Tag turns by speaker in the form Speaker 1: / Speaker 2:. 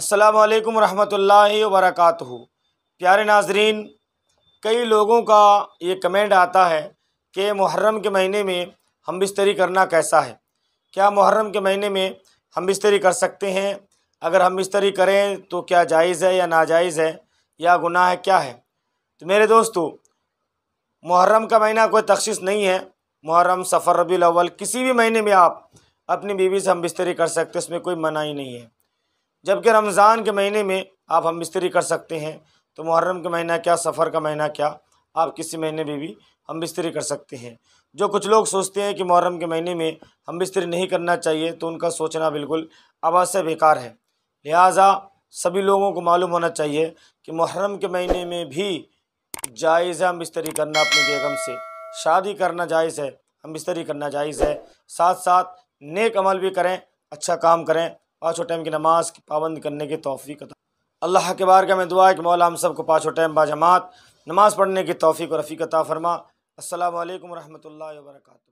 Speaker 1: असलकम वरहमतुल्लाहि वरक प्यारे नाजरीन कई लोगों का ये कमेंट आता है कि मुहर्रम के महीने में हम बिस्तरी करना कैसा है क्या मुहर्रम के महीने में हम बिस्तरी कर सकते हैं अगर हम बिस्तरी करें तो क्या जायज़ है या नाजायज़ है या गुनाह है क्या है तो मेरे दोस्तों मुहर्रम का महीना कोई तखसीस नहीं है मुहर्रम सफ़र रबी अव्वल किसी भी महीने में आप अपनी बीवी से हम बिस्तरी कर सकते हैं इसमें कोई मनाही नहीं है जबकि रमज़ान के महीने में आप हम बिस्तरी कर सकते हैं तो मुहर्रम का महीना क्या सफ़र का महीना क्या आप किसी महीने में भी हम बिस्तरी कर सकते हैं जो कुछ लोग सोचते हैं कि मुहर्रम के महीने में हम बिस्तरी नहीं करना चाहिए तो उनका सोचना बिल्कुल अवश्य बेकार है लिहाजा सभी लोगों को मालूम होना चाहिए कि मुहर्रम के महीने में भी जायज़ है हम बिस्तरी करना अपनी बेगम से शादी करना जायज़ है हम बिस्तरी करना जायज़ है साथ साथ नेक अमल भी करें अच्छा काम करें पाँचों टाइम की नमाज की पाबंद करने की तोफ़ी का अल्लाह के बार का मैं दुआ है कि मौला हम सबको पाँचों टाइम बाजमात नमाज़ पढ़ने की तोफ़ी को रफ़ी कता फ़रमा असल वरहमल वर्का